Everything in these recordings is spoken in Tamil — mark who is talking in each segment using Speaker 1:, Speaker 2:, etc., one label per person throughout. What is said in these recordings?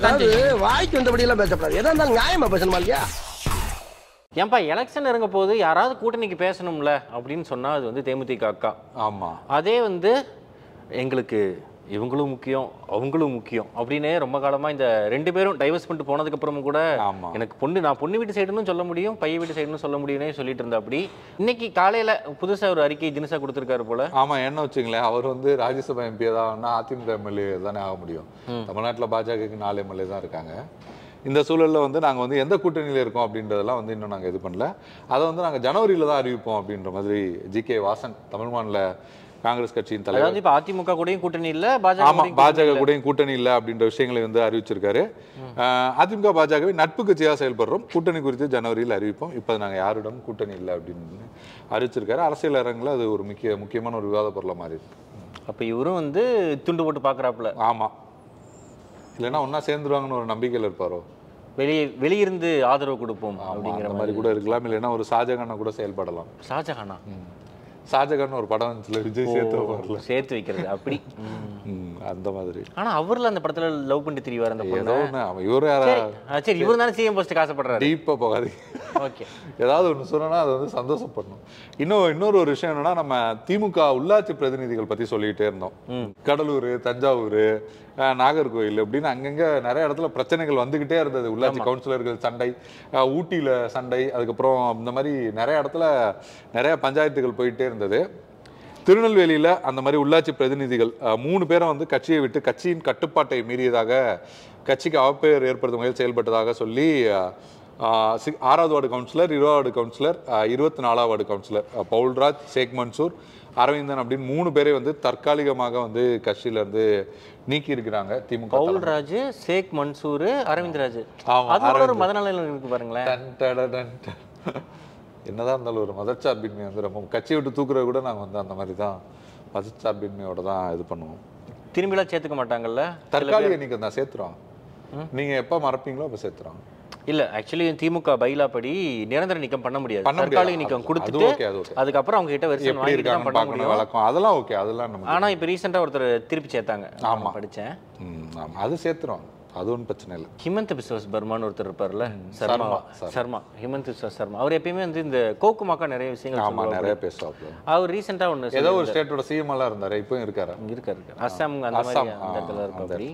Speaker 1: அதாவது வாய்க்கு வந்தபடி எல்லாம் பேசப்படாது எதா இருந்தாலும் நியாயமா பேசணுமா இல்லையா ஏன்பா எலெக்ஷன் இறங்க போது யாராவது கூட்டணிக்கு பேசணும்ல அப்படின்னு சொன்னால் அது வந்து தேமுதிக அக்கா ஆமாம் அதே வந்து எங்களுக்கு இவங்களும் முக்கியம் அவங்களும் முக்கியம் அப்படின்னே ரொம்ப காலமாக இந்த ரெண்டு பேரும் டைவர்ஸ் பண்ணிட்டு போனதுக்கப்புறமும் கூட எனக்கு பொண்ணு நான் பொண்ணு வீட்டு சைடுன்னு சொல்ல முடியும் பையன் வீட்டு சைடுன்னு சொல்ல முடியும்னே சொல்லிட்டு இருந்தா
Speaker 2: அப்படி இன்னைக்கு காலையில் புதுசாக ஒரு அறிக்கை தினசா கொடுத்துருக்காரு போல ஆமாம் என்ன வச்சுங்களேன் அவர் வந்து ராஜ்யசபா எம்பி தான் அதிமுக எம்எல்ஏ தானே ஆக முடியும் தமிழ்நாட்டில் பாஜகக்கு நாலு எம்எல்ஏ தான் இருக்காங்க இந்த சூழலில் வந்து நாங்கள் வந்து எந்த கூட்டணியில் இருக்கோம் அப்படின்றதெல்லாம் வந்து இன்னும் நாங்கள் இது பண்ணல அதை வந்து நாங்கள் ஜனவரியில் தான் அறிவிப்போம் அப்படின்ற மாதிரி ஜி கே வாசன் தமிழ் மாநில காங்கிரஸ் கட்சியின் தலைவர் இப்போ
Speaker 1: அதிமுக கூடயும் கூட்டணி இல்ல பாஜக ஆமா பாஜக
Speaker 2: கூடயும் கூட்டணி இல்ல அப்படின்ற விஷயங்களை வந்து அறிவிச்சிருக்காரு அதிமுக பாஜகவை நட்பு கட்சியாக செயல்படுறோம் கூட்டணி குறித்து ஜனவரியில் அறிவிப்போம் இப்ப நாங்க யாரிடம் கூட்டணி இல்லை அப்படின்னு அறிவிச்சிருக்காரு அரசியல் அரங்கில் அது ஒரு முக்கிய முக்கியமான ஒரு விவாத பொருளாக மாறி இருக்கு இவரும் வந்து துண்டு போட்டு பாக்குறாப்புல ஆமா இல்லைன்னா ஒன்றா சேர்ந்துருவாங்கன்னு ஒரு நம்பிக்கையில் இருப்பாரோ வெளியே வெளியிருந்து ஆதரவு கொடுப்போம் அப்படிங்கிற மாதிரி கூட இருக்கலாம் இல்லைன்னா ஒரு ஷாஜகானா கூட செயல்படலாம் ஷாஜகானா ஷாஜகான் ஒரு படம் வந்துச்சுல விஜய் சேர்த்து சேர்த்து வைக்கிறது அப்படி அந்த மாதிரி
Speaker 1: ஆனா அவர்ல அந்த படத்துல லவ் பண்ணி தெரியவார் அந்த ஏதோ ஒன்று அவன் இவரு சரி இவரு தானே சிஎம் போஸ்ட் காசப்படுறாரு
Speaker 2: டீப்பா போகாது ஓகே ஏதாவது ஒன்று சொன்னோன்னா அது வந்து சந்தோஷப்படணும் இன்னும் இன்னொரு ஒரு விஷயம் என்னன்னா நம்ம திமுக உள்ளாட்சி பிரதிநிதிகள் பற்றி சொல்லிக்கிட்டே இருந்தோம் கடலூர் தஞ்சாவூர் நாகர்கோவில் அப்படின்னு அங்கங்கே நிறைய இடத்துல பிரச்சனைகள் வந்துக்கிட்டே இருந்தது உள்ளாட்சி கவுன்சிலர்கள் சண்டை ஊட்டியில் சண்டை அதுக்கப்புறம் இந்த மாதிரி நிறைய இடத்துல நிறைய பஞ்சாயத்துகள் போயிட்டே இருந்தது திருநெல்வேலியில் அந்த மாதிரி உள்ளாட்சி பிரதிநிதிகள் மூணு பேரை வந்து கட்சியை விட்டு கட்சியின் கட்டுப்பாட்டை மீறியதாக கட்சிக்கு அவப்பெயர் ஏற்படுத்தும் வகையில் செயல்பட்டதாக சொல்லி ஆறாவது வார்டு கவுன்சிலர் வார்டு கவுன்சிலர் இருபத்தி நாலாவது வார்டு கவுன்சிலர் பவுல்ராஜ் ஷேக் மன்சூர் அரவிந்தன் அப்படின்னு மூணு பேரை வந்து தற்காலிகமாக வந்து கட்சியிலேருந்து நீக்கி இருக்கிறாங்க திமுக பவுல்ராஜ்
Speaker 1: ஷேக் மன்சூர் அரவிந்த்ராஜ் அது ஒரு மதநலம் இருக்கு பாருங்களேன்
Speaker 2: என்னதான் இருந்தாலும் ஒரு மதச்சார்பின்மை வந்து ரொம்ப கட்சியை விட்டு தூக்குறது கூட நாங்கள் வந்து அந்த மாதிரி தான் மதச்சார்பின்மையோட தான் இது பண்ணுவோம் திரும்பிலாம் சேர்த்துக்க மாட்டாங்கல்ல தற்காலிக நீங்கள் தான் சேர்த்துறோம் நீங்கள் எப்போ மறப்பீங்களோ அப்போ சேர்த்துறோம்
Speaker 1: இல்ல ஆக்சுவலி திமுக பைலாப்படி நிரந்தர நீக்கம் பண்ண முடியாது தற்காலிக நீக்கம் கொடுத்துட்டு அதுக்கப்புறம் அவங்க கிட்ட வருஷம் வாங்கிட்டு பண்ண முடியும் வழக்கம் அதெல்லாம் ஓகே அதெல்லாம் நம்ம ஆனா இப்போ ரீசெண்டா ஒருத்தர் திருப்பி சேர்த்தாங்க ஆமா படிச்சேன்
Speaker 2: ஆமா அது சேர்த்துறோம் அது ஒன்றும் பிரச்சனை இல்லை ஹிமந்த்
Speaker 1: பிஸ்வாஸ் பர்மான்னு ஒருத்தர் இருப்பார்ல சர்மா சர்மா ஹிமந்த் பிஸ்வாஸ் சர்மா அவர் எப்பயுமே வந்து இந்த கோக்குமாக்கா நிறைய விஷயங்கள் ஆமா நிறைய பேசுவாப்ல அவர் ரீசெண்டாக ஒன்று ஏதோ ஒரு ஸ்டேட்டோட சிஎம்எல்லாம் இருந்தார் இப்போயும் இருக்காரு இருக்காரு அஸ்ஸாம் அந்த மாதிரி அந்த இடத்துல இருப்பாரு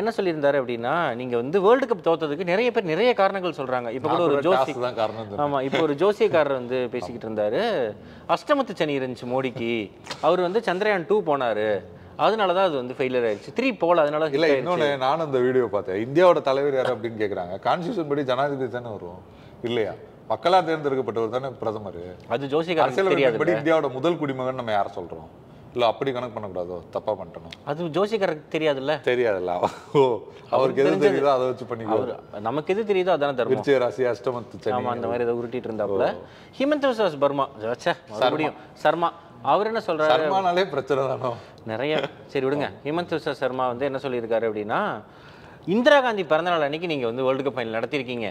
Speaker 1: என்ன சொல்லியிருந்தாரு அப்படின்னா நீங்க வந்து வேர்ல்டு கப் தோத்ததுக்கு நிறைய பேர் நிறைய காரணங்கள் சொல்றாங்க இப்ப கூட ஒரு ஜோசி ஆமா இப்ப ஒரு ஜோசியக்காரர் வந்து பேசிக்கிட்டு இருந்தாரு அஷ்டமத்து சனி இருந்துச்சு மோடிக்கு அவர் வந்து சந்திரயான் டூ போனாரு அதனால தான் அது வந்து ஃபெயிலியர் ஆயிடுச்சு த்ரீ போல அதனால இல்ல இன்னொன்னு
Speaker 2: நானும் அந்த வீடியோ பார்த்தேன் இந்தியாவோட தலைவர் யார் அப்படின்னு கேக்குறாங்க கான்ஸ்டியூஷன் படி ஜனாதிபதி தானே வரும் இல்லையா மக்களா தேர்ந்தெடுக்கப்பட்டவர் தானே பிரதமர் அது ஜோசிகார் இந்தியாவோட முதல் குடிமகன் நம்ம யார சொல்றோம் இல்லை அப்படி கணக்கு பண்ணக்கூடாதோ தப்பாக பண்ணிட்டணும் அது ஜோசிக்காரருக்கு தெரியாதுல்ல தெரியாதுல்ல ஓ அவருக்கு எது தெரியுதோ அதை வச்சு பண்ணிக்கோ
Speaker 1: நமக்கு எது தெரியுதோ அதான் தர்மம் விருச்சிக
Speaker 2: ராசி அஷ்டமத்து ஆமாம் அந்த மாதிரி இதை
Speaker 1: உருட்டிட்டு இருந்தாப்புல ஹிமந்த் விஸ்வாஸ் பர்மா வச்சா முடியும் சர்மா அவர் என்ன சொல்கிறாரு சர்மானாலே பிரச்சனை தானோ நிறைய சரி விடுங்க ஹிமந்த் விஸ்வ சர்மா வந்து என்ன சொல்லியிருக்காரு அப்படின்னா இந்திரா காந்தி பிறந்தநாள் அன்னைக்கு நீங்கள் வந்து வேர்ல்டு கப் ஃபைனல் நடத்திருக்கீங்க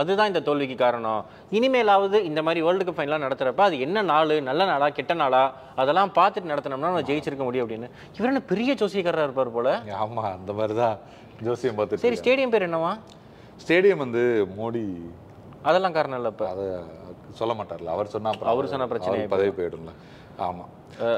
Speaker 1: அதுதான் இந்த தோல்விக்கு காரணம் இனிமேலாவது இந்த மாதிரி வேர்ல்டு கப் ஃபைனலாக நடத்துறப்ப அது என்ன நாள் நல்ல நாளா கெட்ட நாளா அதெல்லாம் பார்த்துட்டு நடத்தினோம்னா நம்ம ஜெயிச்சிருக்க முடியும் அப்படின்னு
Speaker 2: இவரான பெரிய ஜோசியக்காரராக இருப்பார் போல ஆமா அந்த மாதிரி தான் ஜோசியம் பார்த்து சரி ஸ்டேடியம் பேர் என்னவா ஸ்டேடியம் வந்து மோடி அதெல்லாம் காரணம் இல்லை இப்போ அதை சொல்ல மாட்டார்ல அவர் சொன்னா அவர் சொன்ன பிரச்சனை பதவி போயிடும்ல ஆமாம்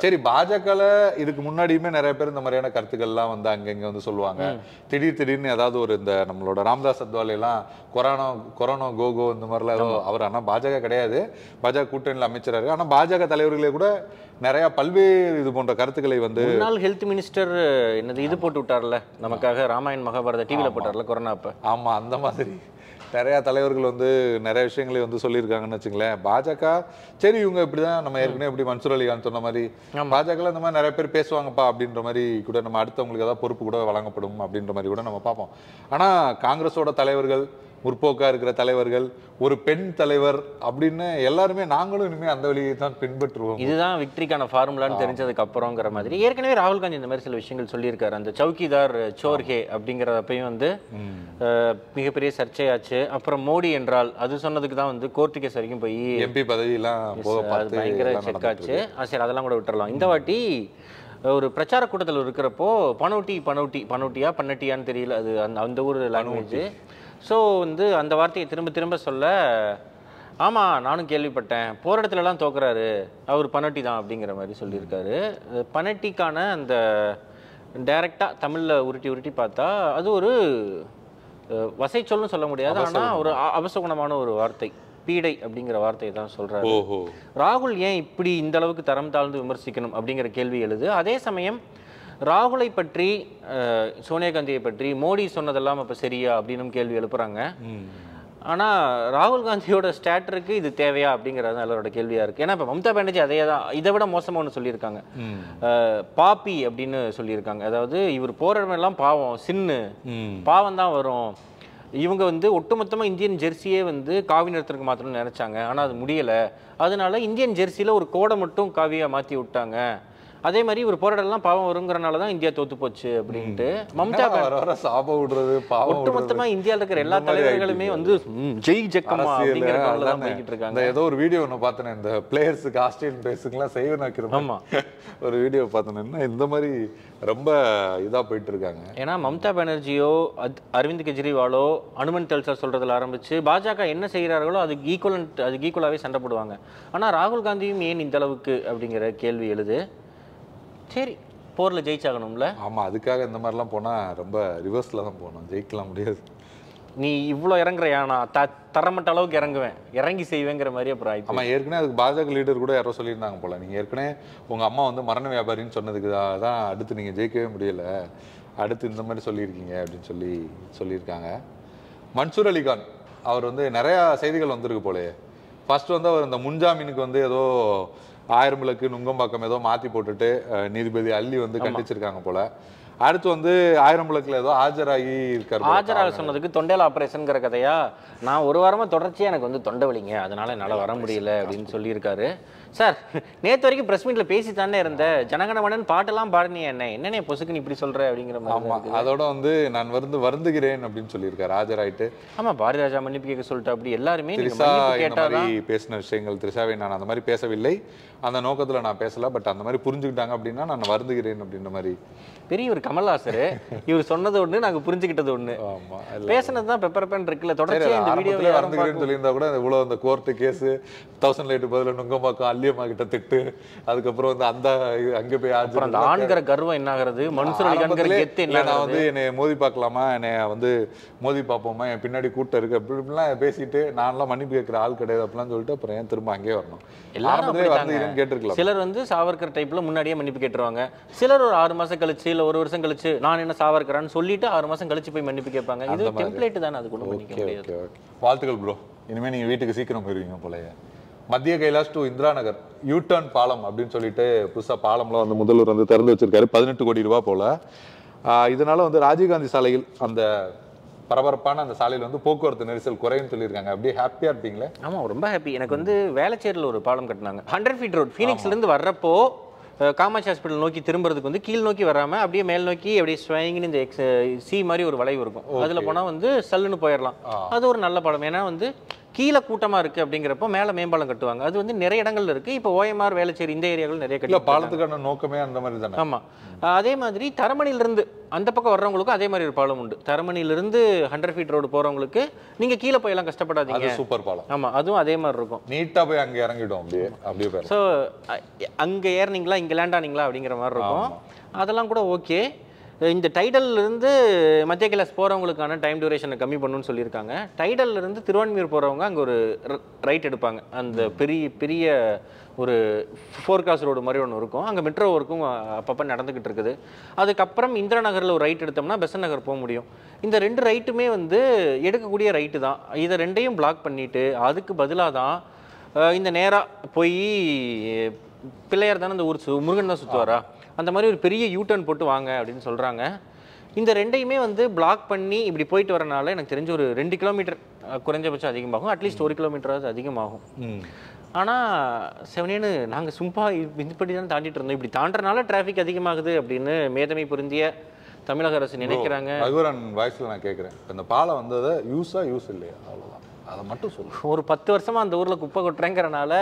Speaker 2: சரி பாஜகல இதுக்கு முன்னாடியுமே நிறைய பேர் இந்த மாதிரியான கருத்துக்கள்லாம் வந்து அங்கங்க வந்து சொல்லுவாங்க திடீர் திடீர்னு ஏதாவது ஒரு இந்த நம்மளோட ராம்தாஸ் அத்வாலையெல்லாம் கொரோனா கொரோனா கோகோ இந்த மாதிரிலாம் ஏதோ அவர் ஆனால் பாஜக கிடையாது பாஜக கூட்டணியில் அமைச்சராக ஆனால் பாஜக தலைவர்களே கூட நிறையா பல்வேறு இது போன்ற கருத்துக்களை வந்து முன்னாள் ஹெல்த் மினிஸ்டர் என்னது இது போட்டு விட்டார்ல நமக்காக ராமாயண் மகாபாரத டிவியில் போட்டார்ல கொரோனா அப்போ ஆமாம் அந்த மாதிரி நிறையா தலைவர்கள் வந்து நிறைய விஷயங்களை வந்து சொல்லியிருக்காங்கன்னு வச்சுங்களேன் பாஜக சரி இவங்க இப்படி தான் நம்ம ஏற்கனவே இப்படி மன்சூர் அலிகான் சொன்ன மாதிரி பாஜகவில் இந்த மாதிரி நிறைய பேர் பேசுவாங்கப்பா அப்படின்ற மாதிரி கூட நம்ம அடுத்தவங்களுக்கு ஏதாவது பொறுப்பு கூட வழங்கப்படும் அப்படின்ற மாதிரி கூட நம்ம பார்ப்போம் ஆனால் காங்கிரஸோட தலைவர்கள் முற்போக்காக இருக்கிற தலைவர்கள் ஒரு பெண் தலைவர் அப்படின்னு எல்லாருமே நாங்களும் இனிமேல் அந்த வழியை தான் பின்பற்றுவோம் இதுதான் விக்டரிக்கான ஃபார்முலான்னு தெரிஞ்சதுக்கு அப்புறங்கிற மாதிரி
Speaker 1: ஏற்கனவே ராகுல் காந்தி இந்த மாதிரி சில விஷயங்கள் சொல்லியிருக்காரு அந்த சவுக்கிதார் சோர்கே அப்படிங்கிறதப்பையும் வந்து மிகப்பெரிய சர்ச்சையாச்சு அப்புறம் மோடி என்றால் அது சொன்னதுக்கு தான் வந்து கோர்ட்டு கேஸ் வரைக்கும் போய் எம்பி பதவியெல்லாம் பயங்கர ஆச்சு சரி அதெல்லாம் கூட விட்டுறலாம் இந்த வாட்டி ஒரு பிரச்சார கூட்டத்தில் இருக்கிறப்போ பனோட்டி பனோட்டி பனோட்டியா பன்னட்டியான்னு தெரியல அது அந்த அந்த ஊர் லாங்குவேஜ் ஸோ வந்து அந்த வார்த்தையை திரும்ப திரும்ப சொல்ல ஆமாம் நானும் கேள்விப்பட்டேன் போகிற இடத்துலலாம் தோக்குறாரு அவர் பனட்டி தான் அப்படிங்கிற மாதிரி சொல்லியிருக்காரு பனட்டிக்கான அந்த டைரெக்டாக தமிழில் உருட்டி உருட்டி பார்த்தா அது ஒரு வசை சொல்லும் சொல்ல முடியாது ஆனால் ஒரு அவசகுணமான ஒரு வார்த்தை பீடை அப்படிங்கிற வார்த்தையை தான் சொல்கிறாரு ராகுல் ஏன் இப்படி இந்த அளவுக்கு தரம் தாழ்ந்து விமர்சிக்கணும் அப்படிங்கிற கேள்வி எழுது அதே சமயம் ராகுலை பற்றி சோனியா காந்தியை பற்றி மோடி சொன்னதெல்லாம் அப்போ சரியா அப்படின்னு கேள்வி எழுப்புறாங்க ஆனால் ராகுல் காந்தியோட ஸ்டேட்டருக்கு இது தேவையா அப்படிங்கிறது எல்லாரோட கேள்வியாக இருக்குது ஏன்னா இப்போ மம்தா பானர்ஜி அதே தான் இதை விட மோசமாக ஒன்று சொல்லியிருக்காங்க பாப்பி அப்படின்னு சொல்லியிருக்காங்க அதாவது இவர் போராடமெல்லாம் பாவம் சின்னு பாவம் தான் வரும் இவங்க வந்து ஒட்டுமொத்தமாக இந்தியன் ஜெர்சியே வந்து காவி நிறத்திற்கு மாற்றணும்னு நினச்சாங்க ஆனால் அது முடியலை அதனால இந்தியன் ஜெர்சியில் ஒரு கோடை மட்டும் காவியாக மாற்றி விட்டாங்க அதே மாதிரி இவர் போராடலாம் பாவம் வருங்கிறனால தான் இந்தியா தோத்து போச்சு அப்படின்ட்டு மம்தா வர சாப விடுறது பாவம் ஒட்டுமொத்தமா இந்தியாவில் இருக்கிற எல்லா தலைவர்களுமே வந்து
Speaker 2: ஜெய் ஜக்கமா அப்படிங்கிற இருக்காங்க ஏதோ ஒரு வீடியோ ஒன்று பார்த்தேன் இந்த பிளேயர்ஸுக்கு ஆஸ்திரேலியன் பிளேயர்ஸுக்குலாம் செய்வன் வைக்கிற ஆமாம் ஒரு வீடியோ பார்த்தேன்னா இந்த மாதிரி ரொம்ப இதாக போயிட்டு இருக்காங்க
Speaker 1: ஏன்னா மம்தா பானர்ஜியோ அரவிந்த் கெஜ்ரிவாலோ அனுமன் தல்சா சொல்கிறதுல ஆரம்பிச்சு பாஜக என்ன செய்கிறார்களோ அதுக்கு ஈக்குவலன்ட் அதுக்கு ஈக்குவலாகவே சண்டை போடுவாங்க ஆனால் ராகுல் காந்தியும் ஏன் இந்த அளவுக்கு அப்படிங்கிற கேள்வி எழுது சரி போரில் ஜெயிச்சாகணும்ல ஆமாம் அதுக்காக இந்த மாதிரிலாம் போனால் ரொம்ப ரிவர்ஸில் தான் போகணும் ஜெயிக்கலாம் முடியாது
Speaker 2: நீ இவ்வளோ இறங்குற நான் த தரமட்ட அளவுக்கு இறங்குவேன் இறங்கி செய்வேங்கிற மாதிரி அப்புறம் ஆயிடுச்சு ஆமாம் ஏற்கனவே அதுக்கு பாஜக லீடர் கூட யாரோ சொல்லியிருந்தாங்க போல் நீங்கள் ஏற்கனவே உங்கள் அம்மா வந்து மரண வியாபாரின்னு சொன்னதுக்கு தான் அடுத்து நீங்கள் ஜெயிக்கவே முடியலை அடுத்து இந்த மாதிரி சொல்லியிருக்கீங்க அப்படின்னு சொல்லி சொல்லியிருக்காங்க மன்சூர் அலிகான் அவர் வந்து நிறையா செய்திகள் வந்திருக்கு போலே ஃபர்ஸ்ட் வந்து அவர் இந்த முன்ஜாமீனுக்கு வந்து ஏதோ ஆயிரம் விளக்கு நுங்கம்பாக்கம் ஏதோ மாற்றி போட்டுட்டு நீதிபதி அள்ளி வந்து கண்டிச்சிருக்காங்க போல அடுத்து வந்து ஆயிரம் விளக்குல ஏதோ ஆஜராகி இருக்காரு ஆஜராக சொன்னதுக்கு தொண்டையில்
Speaker 1: ஆப்ரேஷனுங்கிற கதையா நான் ஒரு வாரமாக தொடர்ச்சியாக எனக்கு வந்து தொண்டை வலிங்க அதனால என்னால் வர முடியல அப்படின்னு சொல்லியிருக்காரு சார் நேற்று வரைக்கும் பிரஸ் மீட்ல பேசி தானே இருந்த ஜனகணமனன் பாட்டெல்லாம் பாடினிய என்ன என்னென்ன நீ இப்படி சொல்ற அப்படிங்கிற மாதிரி ஆமா அதோட
Speaker 2: வந்து நான் வந்து வருந்துகிறேன் அப்படின்னு சொல்லியிருக்காரு ஆஜராயிட்டு ஆமா பாரதிராஜா ராஜா மன்னிப்பு கேட்க சொல்லிட்டு அப்படி எல்லாருமே திரிசா பேசின விஷயங்கள் திரிசாவை நான் அந்த மாதிரி பேசவில்லை அந்த நோக்கத்துல நான் பேசல பட் அந்த மாதிரி புரிஞ்சுக்கிட்டாங்க அப்படின்னா நான் வருந்துகிறேன் அப்படின்ற மாதிரி பெரிய ஒரு கமல்ஹாசர் இவர் சொன்னது ஒண்ணு நாங்க புரிஞ்சுக்கிட்டது ஒண்ணு
Speaker 1: பேசினதுதான் பெப்பர் பென் இருக்குல்ல தொடர்ச்சியாக இந்த வீடியோ வருந்துகிறேன்னு
Speaker 2: சொல்லியிருந்தா கூட இவ்வளவு அந்த கோர்ட்டு கேஸ் தௌசண்ட் லைட் பதில் நுங்கம்பாக்கம் அல்லியம்மா கிட்ட திட்டு அதுக்கப்புறம் வந்து அந்த அங்கே போய் ஆச்சு அந்த ஆண்கிற கர்வம் என்ன ஆகிறது மனுஷனுக்கு நான் வந்து என்னை மோதி பார்க்கலாமா என்னை வந்து மோதி பார்ப்போமா என் பின்னாடி கூட்டம் இருக்கு அப்படி இப்படிலாம் பேசிட்டு நான்லாம் மன்னிப்பு கேட்குற ஆள் கிடையாது அப்படிலாம் சொல்லிட்டு அப்புறம் ஏன் திரும்ப அங்கேயே வரணும் எல்லாரும் கேட்டிருக்கலாம் சிலர்
Speaker 1: வந்து சாவர்கர் டைப்ல முன்னாடியே மன்னிப்பு கேட்டுருவாங்க சிலர் ஒரு ஆறு மாசம் கழிச்சு இல்ல ஒரு வருஷம் கழிச்சு நான் என்ன சாவர்கரான்னு சொல்லிட்டு ஆறு மாசம் கழிச்சு போய் மன்னிப்பு கேட்பாங்க இது டெம்ப்ளேட் தானே அது கூட
Speaker 2: வாழ்த்துக்கள் ப்ரோ இனிமேல் நீங்கள் வீட்டுக்கு சீக்கிரம் போயிருவீங்க போலயே Madhya Kailash to Indira Nagar U turn பாலம் அப்படின்னு சொல்லிட்டு புதுசாக பாலம்லாம் வந்து முதல்வர் வந்து திறந்து வச்சிருக்காரு பதினெட்டு கோடி ரூபா போல் இதனால வந்து ராஜீவ்காந்தி சாலையில் அந்த பரபரப்பான அந்த சாலையில் வந்து போக்குவரத்து நெரிசல் குறையுன்னு சொல்லியிருக்காங்க அப்படியே ஹாப்பியாக இருப்பீங்களே ஆமாம் ரொம்ப ஹாப்பி எனக்கு வந்து வேலைச்சேரில்
Speaker 1: ஒரு பாலம் கட்டினாங்க ஹண்ட்ரட் ஃபீட் ரோட் ஃபீனிக்ஸ்லேருந்து வர்றப்போ காமாட்சி ஹாஸ்பிட்டல் நோக்கி திரும்புறதுக்கு வந்து கீழ் நோக்கி வராமல் அப்படியே மேல் நோக்கி அப்படியே ஸ்வயங்கின்னு இந்த எக்ஸ் சி மாதிரி ஒரு வளைவு இருக்கும் அதில் போனால் வந்து சல்லுன்னு போயிடலாம் அது ஒரு நல்ல படம் ஏன்னா வந்து கீழே கூட்டமாக இருக்குது அப்படிங்கிறப்போ மேலே மேம்பாலம் கட்டுவாங்க அது வந்து நிறைய இடங்கள்ல இருக்குது இப்போ ஓஎம்ஆர் வேலைச்சேரி இந்த ஏரியாவில் நிறைய கட்டி பாலத்துக்கான நோக்கமே அந்த மாதிரி தான் ஆமாம் அதே மாதிரி தரமணிலிருந்து அந்த பக்கம் வர்றவங்களுக்கும் அதே மாதிரி ஒரு பாலம் உண்டு தரமணிலிருந்து ஹண்ட்ரட் ஃபீட் ரோடு போகிறவங்களுக்கு நீங்கள் கீழே போயெல்லாம் கஷ்டப்படாதீங்க சூப்பர் பாலம் ஆமாம் அதுவும் அதே மாதிரி இருக்கும் நீட்டாக போய் அங்கே
Speaker 2: இறங்கிடும் அப்படியே அப்படியே ஸோ
Speaker 1: அங்கே ஏறினீங்களா இங்கே லேண்டானிங்களா அப்படிங்கிற மாதிரி இருக்கும் அதெல்லாம் கூட ஓகே இந்த இருந்து மத்திய கிளாஸ் போகிறவங்களுக்கான டைம் டியூரேஷனை கம்மி பண்ணணும்னு சொல்லியிருக்காங்க டைடல்லேருந்து திருவான்மியூர் போகிறவங்க அங்கே ஒரு ரைட் எடுப்பாங்க அந்த பெரிய பெரிய ஒரு ஃபோர் ரோடு மாதிரி ஒன்று இருக்கும் அங்கே மெட்ரோ ஒர்க்கும் அப்பப்போ நடந்துக்கிட்டு இருக்குது அதுக்கப்புறம் இந்திரா நகரில் ஒரு ரைட் எடுத்தோம்னா பெசன் நகர் போக முடியும் இந்த ரெண்டு ரைட்டுமே வந்து எடுக்கக்கூடிய ரைட்டு தான் இதை ரெண்டையும் பிளாக் பண்ணிவிட்டு அதுக்கு பதிலாக தான் இந்த நேராக போய் பிள்ளையார் தானே அந்த ஊர் சு முருகன் தான் சுற்றுவாரா அந்த மாதிரி ஒரு பெரிய யூ டர்ன் போட்டு வாங்க அப்படின்னு சொல்கிறாங்க இந்த ரெண்டையுமே வந்து பிளாக் பண்ணி இப்படி போயிட்டு வரனால எனக்கு தெரிஞ்ச ஒரு ரெண்டு கிலோமீட்டர் குறைஞ்சபட்சம் அதிகமாகும் அட்லீஸ்ட் ஒரு கிலோமீட்டராவது அதிகமாகும் ஆனால் செவனேனு நாங்கள் சும்பா இப்படி தான் தாண்டிட்டு இருந்தோம் இப்படி தாண்டனால டிராஃபிக் அதிகமாகுது அப்படின்னு மேதமை பொருந்திய தமிழக அரசு நினைக்கிறாங்க ரகுவரன்
Speaker 2: வாய்ஸில் நான் கேட்குறேன் அந்த பாலம் வந்ததை யூஸாக யூஸ் இல்லையா அவ்வளோதான் அதை மட்டும் சொல்லு
Speaker 1: ஒரு பத்து வருஷமாக அந்த ஊரில் குப்பை கொட்டுறேங்கிறனால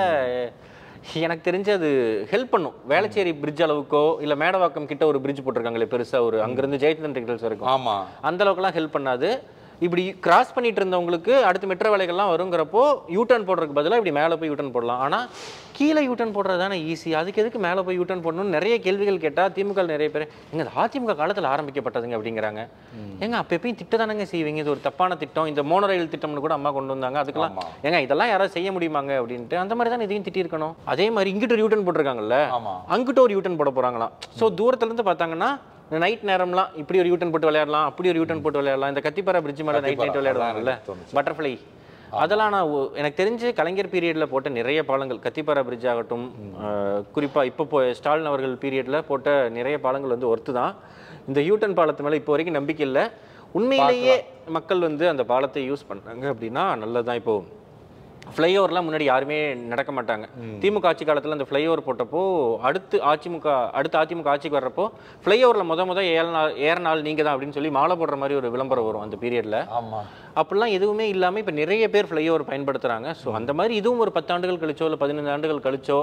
Speaker 1: எனக்கு தெரிஞ்சு அது ஹெல்ப் பண்ணும் வேளச்சேரி பிரிட்ஜ் அளவுக்கோ இல்லை மேடவாக்கம் கிட்ட ஒரு பிரிட்ஜ் போட்டிருக்காங்களே பெருசாக ஒரு அங்கேருந்து ஜெயச்சந்திரன் ஹில்ஸ் வரைக்கும் ஆமா அந்த எல்லாம் ஹெல்ப் பண்ணாது இப்படி கிராஸ் பண்ணிட்டு இருந்தவங்களுக்கு அடுத்து மெட்ரோ வேலைகள்லாம் வருங்கிறப்போ யூட்டர்ன் போடுறதுக்கு பதிலாக இப்படி மேலே போய் யூட்டர்ன் போடலாம் ஆனால் கீழே யூட்டர்ன் போடுறது தானே ஈஸி அதுக்கு எதுக்கு மேலே போய் யூட்டர்ன் போடணும்னு நிறைய கேள்விகள் கேட்டால் திமுக நிறைய பேர் எங்கள் அதிமுக காலத்தில் ஆரம்பிக்கப்பட்டதுங்க அப்படிங்கிறாங்க ஏங்க அப்போ எப்பயும் திட்ட தானங்க செய்வீங்க இது ஒரு தப்பான திட்டம் இந்த மோன ரயில் திட்டம்னு கூட அம்மா கொண்டு வந்தாங்க அதுக்கெல்லாம் ஏங்க இதெல்லாம் யாராவது செய்ய முடியுமாங்க அப்படின்ட்டு அந்த மாதிரி தான் இதையும் திட்டிருக்கணும் அதே மாதிரி இங்கிட்ட ஒரு யூட்டர்ன் போட்டிருக்காங்கல்ல அங்கிட்ட ஒரு யூட்டர்ன் போட போகிறாங்களாம் ஸோ தூரத்துலேருந்து பார்த்தாங்கன்னா நைட் நேரம்லாம் இப்படி ஒரு யூட்டன் போட்டு விளையாடலாம் அப்படி ஒரு யூட்டன் போட்டு விளையாடலாம் இந்த கத்திப்பாரா பிரிட்ஜ் மேலே நைட் நைட் விளையாடுவாங்கல்ல பட்டர்ஃப்ளை அதெல்லாம் நான் எனக்கு தெரிஞ்சு கலைஞர் பீரியடில் போட்ட நிறைய பாலங்கள் கத்திப்பாரா பிரிட்ஜ் ஆகட்டும் குறிப்பாக இப்போ போ ஸ்டாலின் அவர்கள் பீரியடில் போட்ட நிறைய பாலங்கள் வந்து ஒர்த்து தான் இந்த யூட்டன் பாலத்து மேலே இப்போ வரைக்கும் நம்பிக்கை இல்லை உண்மையிலேயே மக்கள் வந்து அந்த பாலத்தை யூஸ் பண்ணுறாங்க அப்படின்னா நல்லதான் இப்போது ஃப்ளைஓவர்லாம் முன்னாடி யாருமே நடக்க மாட்டாங்க திமுக ஆட்சி காலத்தில் அந்த ஃப்ளைஓவர் போட்டப்போ அடுத்து அதிமுக அடுத்து அதிமுக ஆட்சிக்கு வர்றப்போ ஃப்ளைஓவரில் முத முத ஏழு நாள் ஏற நாள் நீங்கள் தான் அப்படின்னு சொல்லி மாலை போடுற மாதிரி ஒரு விளம்பரம் வரும் அந்த பீரியடில் அப்படிலாம் எதுவுமே இல்லாமல் இப்போ நிறைய பேர் ஃப்ளைஓவர் பயன்படுத்துகிறாங்க ஸோ அந்த மாதிரி இதுவும் ஒரு பத்தாண்டுகள் கழிச்சோ இல்லை பதினைந்து ஆண்டுகள் கழிச்சோ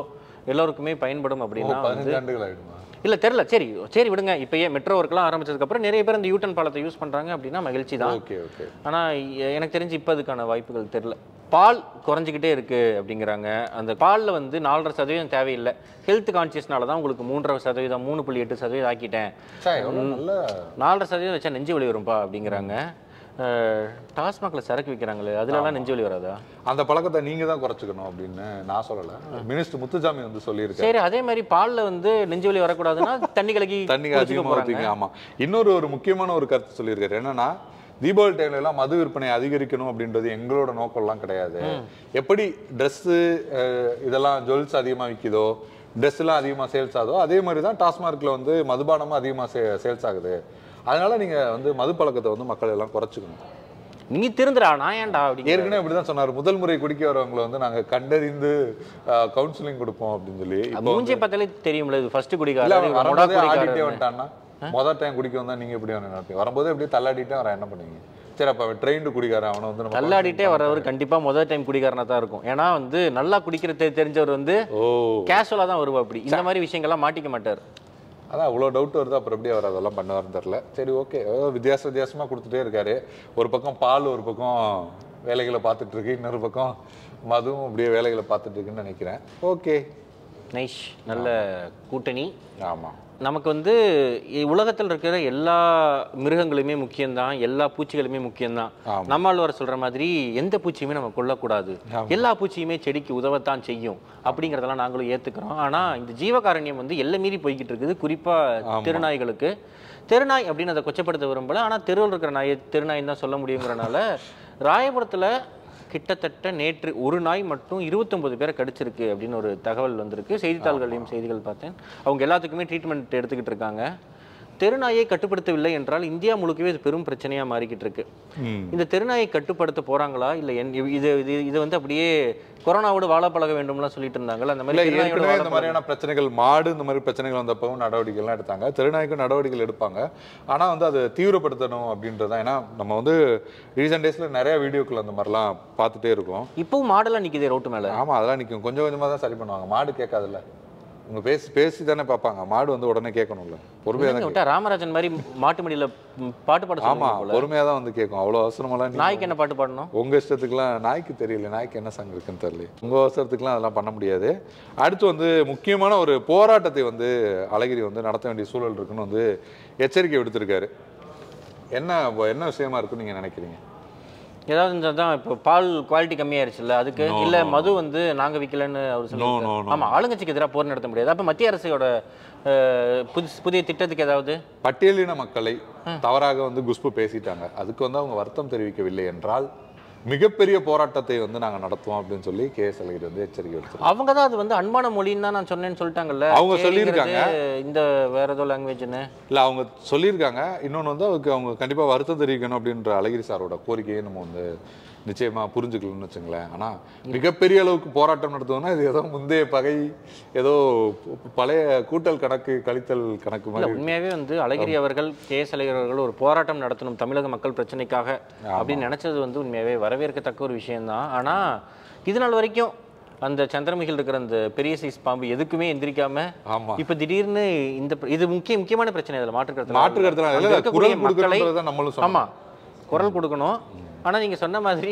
Speaker 1: எல்லோருக்குமே பயன்படும் அப்படின்னா இல்லை தெரியல சரி சரி விடுங்க இப்போயே மெட்ரோ ஒர்க்லாம் ஆரம்பிச்சதுக்கப்புறம் நிறைய பேர் இந்த யூட்டன் பாலத்தை யூஸ் பண்றாங்க அப்படின்னா மகிழ்ச்சி தான் ஆனா எனக்கு தெரிஞ்சு இப்போ அதுக்கான வாய்ப்புகள் தெரியல பால் குறைஞ்சிக்கிட்டே இருக்கு அப்படிங்கிறாங்க அந்த பாலில் வந்து நாலரை சதவீதம் தேவையில்லை ஹெல்த் கான்சியஸ்னால தான் உங்களுக்கு மூன்றரை சதவீதம் மூணு புள்ளி எட்டு சதவீதம் ஆக்கிட்டேன் நாலரை சதவீதம் வச்சா நெஞ்சு வழி வரும்பா அப்படிங்கிறாங்க
Speaker 2: டாஸ்மாகில் சரக்கு வைக்கிறாங்களே அதுலலாம் நெஞ்சுவலி வராதா அந்த பழக்கத்தை நீங்கள் தான் குறைச்சிக்கணும் அப்படின்னு நான் சொல்லலை மினிஸ்டர் முத்துசாமி வந்து சொல்லியிருக்கேன் சரி
Speaker 1: அதே மாதிரி பாலில் வந்து நெஞ்சுவலி வரக்கூடாதுன்னா தண்ணி கலக்கி
Speaker 2: தண்ணி அதிகமாக ஊற்றிங்க ஆமாம் இன்னொரு ஒரு முக்கியமான ஒரு கருத்து சொல்லியிருக்காரு என்னன்னா தீபாவளி எல்லாம் மது விற்பனை அதிகரிக்கணும் அப்படின்றது எங்களோட நோக்கம் எல்லாம் கிடையாது எப்படி ட்ரெஸ்ஸு இதெல்லாம் ஜுவல்ஸ் அதிகமா விற்கிதோ எல்லாம் அதிகமா சேல்ஸ் ஆகுதோ அதே மாதிரி தான் டாஸ்மார்க்கில் வந்து மதுபானமும் அதிகமா சே சேல்ஸ் ஆகுது அதனால நீங்கள் வந்து மது பழக்கத்தை வந்து மக்கள் எல்லாம் குறைச்சிக்கணும் நீ திருந்துடா நான் ஏன்டா அப்படி ஏற்கனவே அப்படிதான் சொன்னார் முதல் முறை குடிக்க வரவங்களை வந்து நாங்க கண்டறிந்து கவுன்சிலிங் கொடுப்போம் அப்படின்னு சொல்லி மூஞ்சி பார்த்தாலே தெரியும்ல இது ஃபர்ஸ்ட் குடிக்காரன் ஆடிட்டே வந்துட்டான்னா மொதல் டைம் குடிக்க வந்தா நீங்க எப்படி நினைப்பீங்க வரும்போது அப்படியே தள்ளாடிட்டே வரேன் என்ன பண்ணுவீங்க சரி அப்போ ட்ரெயின் ட்ரெயின்டு குடிக்காரன் அவனை வந்து தள்ளாடிட்டே வரவர்
Speaker 1: கண்டிப்பா முதல் டைம் குடிக்காரனா தான் இருக்கும் ஏன்னா வந்து நல்லா குடிக்கிற தெரிஞ்சவர் வந்து கேஷுவலா தான் வருவா அப்படி இந்த மாதிரி விஷயங்கள்லாம் மாட்டிக்க மாட்டார்
Speaker 2: அதான் அவ்வளோ டவுட் வருது அப்புறம் எப்படி அவர் அதெல்லாம் பண்ணுவார்னு தெரில சரி ஓகே வித்தியாச வித்தியாசமாக கொடுத்துட்டே இருக்காரு ஒரு பக்கம் பால் ஒரு பக்கம் வேலைகளை பார்த்துட்ருக்கு இன்னொரு பக்கம் மதுவும் அப்படியே வேலைகளை பார்த்துட்ருக்குன்னு நினைக்கிறேன் ஓகே நைஸ் நல்ல கூட்டணி ஆமாம் நமக்கு வந்து
Speaker 1: உலகத்தில் இருக்கிற எல்லா மிருகங்களுமே முக்கியம்தான் எல்லா பூச்சிகளுமே முக்கியம்தான் வர சொல்ற மாதிரி எந்த பூச்சியுமே நம்ம கொல்லக்கூடாது எல்லா பூச்சியுமே செடிக்கு உதவத்தான் செய்யும் அப்படிங்கிறதெல்லாம் நாங்களும் ஏத்துக்கிறோம் ஆனா இந்த ஜீவகாரண்யம் வந்து எல்லை மீறி போய்கிட்டு இருக்குது குறிப்பா திருநாய்களுக்கு திருநாய் அப்படின்னு அதை கொச்சப்படுத்த விரும்பல ஆனா தெருவில் இருக்கிற நாயை திருநாயின்னு தான் சொல்ல முடியுங்கிறனால ராயபுரத்துல கிட்டத்தட்ட நேற்று ஒரு நாய் மட்டும் இருபத்தொம்பது பேரை கடிச்சிருக்கு அப்படின்னு ஒரு தகவல் வந்திருக்கு செய்தித்தாள்களையும் செய்திகள் பார்த்தேன் அவங்க எல்லாத்துக்குமே ட்ரீட்மெண்ட் எடுத்துக்கிட்டு இருக்காங்க தெருநாயை கட்டுப்படுத்தவில்லை என்றால் இந்தியா முழுக்கவே இது பெரும் பிரச்சனையா மாறிக்கிட்டு இருக்கு இந்த தெருநாயை கட்டுப்படுத்த போறாங்களா இல்ல இது இது இது வந்து அப்படியே கொரோனாவோட வாழ பழக வேண்டும்லாம் சொல்லிட்டு
Speaker 2: இருந்தாங்கல்ல அந்த மாதிரி இந்த மாதிரியான பிரச்சனைகள் மாடு இந்த மாதிரி பிரச்சனைகள் வந்தப்பவும் நடவடிக்கைகள்லாம் எடுத்தாங்க தெருநாய்க்கும் நடவடிக்கைகள் எடுப்பாங்க ஆனால் வந்து அதை தீவிரப்படுத்தணும் அப்படின்றது ஏன்னா நம்ம வந்து ரீசெண்ட் டேஸில் நிறைய வீடியோக்கள் அந்த மாதிரிலாம் பார்த்துட்டே இருக்கோம் இப்போவும் மாடெல்லாம் நிற்கிது ரோட்டு மேலே ஆமாம் அதெல்லாம் நிற்கும் கொஞ்சம் கொஞ்சமாக தான் சரி பண்ணுவாங்க மாடு கேட்காதுல்ல இவங்க பேசி பேசி தானே பார்ப்பாங்க மாடு வந்து உடனே கேட்கணும்ல பொறுமையாக தான் விட்டா
Speaker 1: ராமராஜன் மாதிரி மாட்டு மடியில் பாட்டு பாட ஆமாம் பொறுமையாக
Speaker 2: தான் வந்து கேட்கும் அவ்வளோ அவசரமெல்லாம் நாய்க்கு என்ன பாட்டு பாடணும் உங்கள் இஷ்டத்துக்குலாம் நாய்க்கு தெரியல நாய்க்கு என்ன சாங் இருக்குன்னு தெரியல உங்கள் அவசரத்துக்குலாம் அதெல்லாம் பண்ண முடியாது அடுத்து வந்து முக்கியமான ஒரு போராட்டத்தை வந்து அழகிரி வந்து நடத்த வேண்டிய சூழல் இருக்குன்னு வந்து எச்சரிக்கை விடுத்திருக்காரு என்ன என்ன விஷயமா இருக்குன்னு நீங்கள் நினைக்கிறீங்க
Speaker 1: ஏதாவது தான் இப்போ பால் குவாலிட்டி கம்மியாயிருச்சுல்ல அதுக்கு இல்லை மது வந்து நாங்கள் விற்கலன்னு அவர்
Speaker 2: சொல்லுவாங்க ஆமாம் ஆளுங்கட்சிக்கு எதிராக
Speaker 1: போர் நடத்த முடியாது அப்போ மத்திய அரசோட புது புதிய திட்டத்துக்கு ஏதாவது
Speaker 2: பட்டியலின மக்களை தவறாக வந்து குஷ்பு பேசிட்டாங்க அதுக்கு வந்து அவங்க வருத்தம் தெரிவிக்கவில்லை என்றால் மிகப்பெரிய போராட்டத்தை வந்து நாங்க நடத்துவோம் அப்படின்னு சொல்லி கே எஸ் அழகிரி வந்து எச்சரிக்கை விடுத்து அவங்க தான்
Speaker 1: அது வந்து அன்பான மொழின்னு தான் நான் சொன்னேன்னு சொல்லிட்டாங்கல்ல அவங்க சொல்லியிருக்காங்க
Speaker 2: இந்த வேற ஏதோ லாங்குவேஜ்னு இல்லை அவங்க சொல்லியிருக்காங்க இன்னொன்று வந்து அவங்க கண்டிப்பாக வருத்தம் தெரிவிக்கணும் அப்படின்ற அழகிரி சாரோட கோரிக்கையை நம்ம வந்து நிச்சயமாக புரிஞ்சுக்கலன்னு வச்சுங்களேன் ஆனால் மிகப்பெரிய அளவுக்கு போராட்டம் நடத்துவோம்னா இது ஏதோ முந்தைய பகை ஏதோ பழைய கூட்டல் கணக்கு கழித்தல் கணக்கு மாதிரி
Speaker 1: உண்மையாகவே வந்து அழகிரி அவர்கள் கே எஸ் அழகிரி அவர்கள் ஒரு போராட்டம் நடத்தணும் தமிழக மக்கள் பிரச்சனைக்காக அப்படின்னு நினச்சது வந்து உண்மையாகவே வரவேற்கத்தக்க ஒரு விஷயம்தான் ஆனால் இது நாள் வரைக்கும் அந்த சந்திரமிகில் இருக்கிற அந்த பெரிய சைஸ் பாம்பு எதுக்குமே எந்திரிக்காம ஆமா இப்ப திடீர்னு இந்த இது முக்கிய முக்கியமான பிரச்சனை இதுல மாற்றுக்கிறது மாற்றுக்கிறது ஆமா குரல் கொடுக்கணும் ஆனால் நீங்கள் சொன்ன மாதிரி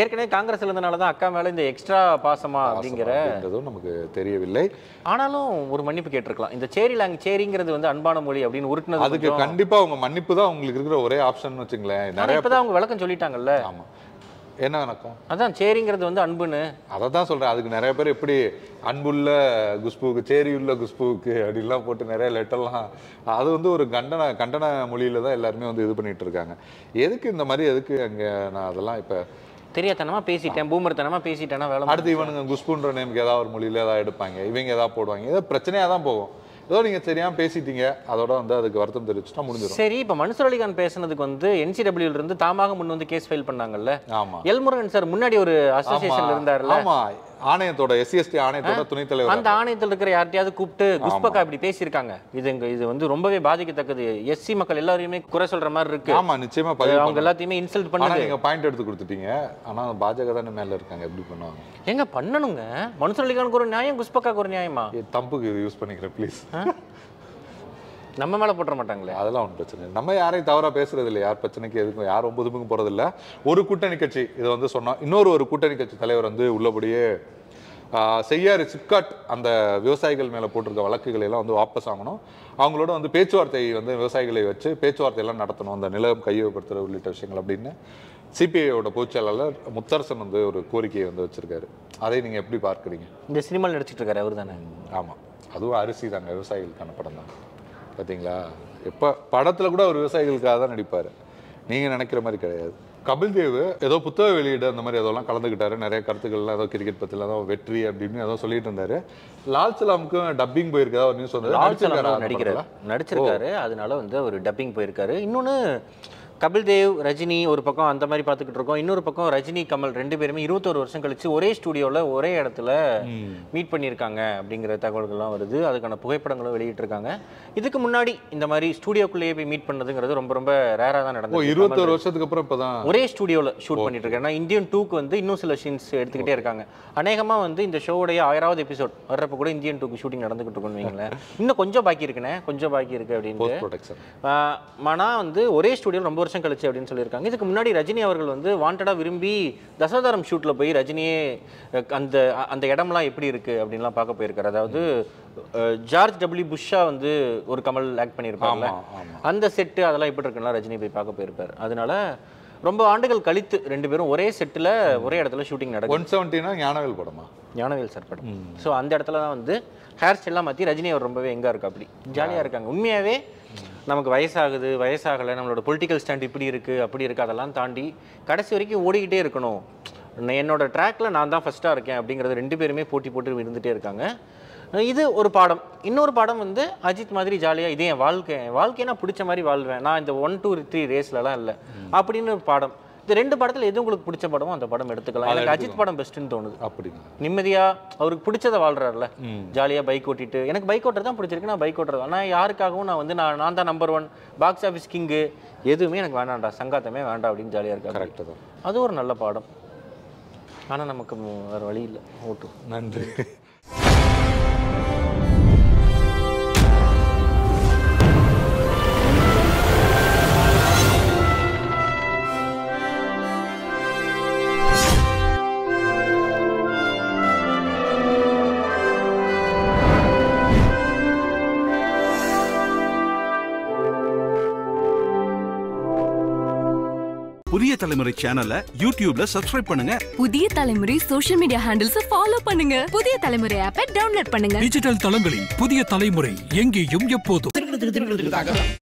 Speaker 1: ஏற்கனவே காங்கிரஸ் இருந்தனால தான் அக்கா மேலே இந்த எக்ஸ்ட்ரா பாசமா அப்படிங்கிறதும்
Speaker 2: நமக்கு தெரியவில்லை ஆனாலும் ஒரு மன்னிப்பு கேட்டிருக்கலாம் இந்த சேரி லாங் சேரிங்கிறது வந்து அன்பான மொழி அப்படின்னு உருட்டுனது அதுக்கு கண்டிப்பாக அவங்க மன்னிப்பு தான் அவங்களுக்கு இருக்கிற ஒரே ஆப்ஷன் வச்சுங்களேன் நிறைய
Speaker 1: இப்போ தான் அவங்க விளக்கம் சொல்லிட்டாங்கல்ல ஆமாம் என்ன வணக்கம் அதான் சேரிங்கிறது வந்து அன்புன்னு
Speaker 2: அதை தான் சொல்கிறேன் அதுக்கு நிறைய பேர் எப்படி அன்புள்ள குஷ்புவுக்கு சேரி உள்ள குஷ்புவுக்கு அப்படிலாம் போட்டு நிறைய லெட்டர்லாம் அது வந்து ஒரு கண்டன கண்டன மொழியில் தான் எல்லாருமே வந்து இது பண்ணிகிட்டு இருக்காங்க எதுக்கு இந்த மாதிரி எதுக்கு அங்கே நான் அதெல்லாம் இப்போ
Speaker 1: தெரியாதனமா பேசிட்டேன் பூமர்த்தனமா பேசிட்டேன்னா வேலை அடுத்து இவனுங்க
Speaker 2: குஷ்புன்ற நேமுக்கு ஏதாவது ஒரு மொழியில் ஏதாவது எடுப்பாங்க இவங்க ஏதாவது போடுவாங்க ஏதோ பிரச்சனையாக தான் போகும் ஏதோ நீங்கள் சரியாக பேசிட்டீங்க அதோட வந்து அதுக்கு வருத்தம் தெரிவிச்சுட்டா முடிஞ்சிடும் சரி இப்போ மனுஷர் அலிகான் பேசுனதுக்கு
Speaker 1: வந்து என்சிடபிள்யூல இருந்து தாமாக
Speaker 2: முன் வந்து கேஸ் ஃபைல் பண்ணாங்கல்ல
Speaker 1: ஆமாம் எல்முருகன் சார் முன்னாடி ஒரு அசோசியேஷன் இருந்தாருல்ல ஆமாம்
Speaker 2: ஆணையத்தோட எஸ்சிஎஸ்டி e ஆணையத்தோட துணைத் தலைவர் அந்த
Speaker 1: ஆணையத்தில் இருக்கிற யார்ட்டையாவது கூப்பிட்டு குஷ்பக்கா இப்படி பேசியிருக்காங்க இது இது வந்து ரொம்பவே பாதிக்கத்தக்கது எஸ்சி மக்கள் எல்லாரையுமே குறை சொல்ற மாதிரி இருக்கு ஆமா நிச்சயமா அவங்க எல்லாத்தையுமே இன்சல்ட் பண்ணி நீங்க
Speaker 2: பாயிண்ட் எடுத்து கொடுத்துட்டீங்க ஆனா பாஜக தானே மேல இருக்காங்க எப்படி பண்ணுவாங்க எங்க பண்ணணுங்க மனுஷன் ஒரு நியாயம் குஷ்பக்காக்கு ஒரு நியாயமா தம்புக்கு இது யூஸ் பண்ணிக்கிறேன் ப்ளீஸ் நம்ம மேலே போட்டுற மாட்டாங்களே அதெல்லாம் ஒன்றும் பிரச்சனை நம்ம யாரையும் தவறாக பேசுறது இல்லை யார் பிரச்சனைக்கு எதுக்கும் யார் ஒன்பதுக்கும் போகிறதில்ல ஒரு கூட்டணி கட்சி இதை வந்து சொன்னால் இன்னொரு ஒரு கூட்டணி கட்சி தலைவர் வந்து உள்ளபடியே செய்யாறு சிப்காட் அந்த விவசாயிகள் மேலே போட்டிருக்க வழக்குகளை எல்லாம் வந்து வாபஸ் ஆகணும் அவங்களோட வந்து பேச்சுவார்த்தை வந்து விவசாயிகளை வச்சு பேச்சுவார்த்தை எல்லாம் நடத்தணும் அந்த நிலம் கையகப்படுத்துகிற உள்ளிட்ட விஷயங்கள் அப்படின்னு சிபிஐயோட பொதுச்செயலாளர் முத்தரசன் வந்து ஒரு கோரிக்கையை வந்து வச்சுருக்காரு அதை நீங்கள் எப்படி பார்க்குறீங்க இந்த சினிமாவில் நடிச்சிட்டு இருக்காரு அவர் தானே ஆமாம் அதுவும் அரிசி தாங்க விவசாயிகளுக்கான படம் தான் பார்த்தீங்களா எப்போ படத்தில் கூட அவர் விவசாயிகளுக்காக தான் நடிப்பார் நீங்கள் நினைக்கிற மாதிரி கிடையாது கபில் தேவ் ஏதோ புத்தக வெளியீடு அந்த மாதிரி ஏதோலாம் கலந்துக்கிட்டாரு நிறைய கருத்துக்கள்லாம் ஏதோ கிரிக்கெட் பற்றில ஏதோ வெற்றி அப்படின்னு ஏதோ சொல்லிட்டு இருந்தாரு லால் சலாமுக்கும் டப்பிங் போயிருக்கா ஒரு நியூஸ் வந்து நடிச்சிருக்காரு
Speaker 1: அதனால வந்து அவர் டப்பிங் போயிருக்காரு இன்னொன்று கபில் தேவ் ரஜினி ஒரு பக்கம் அந்த மாதிரி பார்த்துக்கிட்டு இருக்கோம் இன்னொரு பக்கம் ரஜினி கமல் ரெண்டு பேருமே இருபத்தோரு வருஷம் கழிச்சு ஒரே ஸ்டுடியோவில் ஒரே இடத்துல மீட் பண்ணியிருக்காங்க அப்படிங்கிற தகவல்கள்லாம் வருது அதுக்கான புகைப்படங்களும் வெளியிட்டிருக்காங்க இதுக்கு முன்னாடி இந்த மாதிரி ஸ்டுடியோக்குள்ளேயே போய் மீட் பண்ணதுங்கிறது ரொம்ப ரொம்ப ரேராக தான் நடந்தது இருபத்தோரு
Speaker 2: வருஷத்துக்கு அப்புறம் இப்போ தான் ஒரே
Speaker 1: ஸ்டுடியோவில் ஷூட் பண்ணிட்டு இருக்கேன் இந்தியன் டூக்கு வந்து இன்னும் சில சீன்ஸ் எடுத்துக்கிட்டே இருக்காங்க அநேகமாக வந்து இந்த ஷோவுடைய ஆயிராவது எபிசோட் வர்றப்ப கூட இந்தியன் டூக்கு ஷூட்டிங் நடந்துகிட்டு இருக்கணும் வைங்களேன் இன்னும் கொஞ்சம் பாக்கி இருக்குண்ணே கொஞ்சம் பாக்கி இருக்கு அப்படின்னு மனா வந்து ஒரே ஸ்டுடியோ ரொம்ப வருஷம் கழிச்சு அப்படின்னு சொல்லியிருக்காங்க இதுக்கு முன்னாடி ரஜினி அவர்கள் வந்து வாண்டடாக விரும்பி தசாதாரம் ஷூட்டில் போய் ரஜினியே அந்த அந்த இடம்லாம் எப்படி இருக்குது அப்படின்லாம் பார்க்க போயிருக்காரு அதாவது ஜார்ஜ் டபிள்யூ புஷ்ஷா வந்து ஒரு கமல் ஆக்ட் பண்ணியிருப்பாங்க அந்த செட்டு அதெல்லாம் எப்படி இருக்குன்னா ரஜினி போய் பார்க்க போயிருப்பார் அதனால ரொம்ப ஆண்டுகள் கழித்து ரெண்டு பேரும் ஒரே செட்டில் ஒரே இடத்துல ஷூட்டிங் நடக்கும் ஒன் செவன்டினா ஞானவேல் படமா ஞானவேல் சார் படம் ஸோ அந்த இடத்துல தான் வந்து ஹேர் ஸ்டைல்லாம் மாற்றி ரஜினி அவர் ரொம்பவே எங்கே இருக்கா அப்படி ஜாலியாக இருக்காங்க உண்மையாகவே நமக்கு வயசாகுது வயசாகலை நம்மளோட பொலிட்டிக்கல் ஸ்டாண்ட் இப்படி இருக்குது அப்படி இருக்குது அதெல்லாம் தாண்டி கடைசி வரைக்கும் ஓடிக்கிட்டே இருக்கணும் என்னோட ட்ராக்கில் நான் தான் ஃபஸ்ட்டாக இருக்கேன் அப்படிங்கிறது ரெண்டு பேருமே போட்டி போட்டு இருந்துகிட்டே இருக்காங்க இது ஒரு பாடம் இன்னொரு பாடம் வந்து அஜித் மாதிரி ஜாலியாக இது என் வாழ்க்கை என் வாழ்க்கையை நான் பிடிச்ச மாதிரி வாழ்வேன் நான் இந்த ஒன் டூ த்ரீ ரேஸ்லலாம் இல்லை அப்படின்னு ஒரு பாடம் இந்த ரெண்டு படத்தில் எது உங்களுக்கு பிடிச்ச படமோ அந்த படம் எடுத்துக்கலாம் எனக்கு அஜித் படம் பெஸ்ட்டுன்னு தோணுது அப்படி நிம்மதியாக அவருக்கு பிடிச்சத வாழ்றாருல ஜாலியாக பைக் ஓட்டிட்டு எனக்கு பைக் ஓட்டுறது தான் பிடிச்சிருக்கு நான் பைக் ஓட்டுறது ஆனால் யாருக்காகவும் நான் வந்து நான் நான் தான் number one box office king எதுவுமே எனக்கு வேண்டாம்டா சங்காத்தமே வேண்டாம் அப்படின்னு ஜாலியாக இருக்கா கரெக்டாக தான் அது ஒரு நல்ல பாடம் ஆனால் நமக்கு வேறு வழி இல்லை ஓட்டு நன்றி
Speaker 2: தலைமுறை சேனலை யூடியூப்ல சப்ஸ்கிரைப் பண்ணுங்க புதிய தலைமுறை சோஷியல் மீடியா ஹேண்டில்ஸ் ஃபாலோ பண்ணுங்க புதிய தலைமுறை ஆப்பை டவுன்லோட் பண்ணுங்க டிஜிட்டல் தளங்களில் புதிய தலைமுறை எங்கேயும் எப்போதும்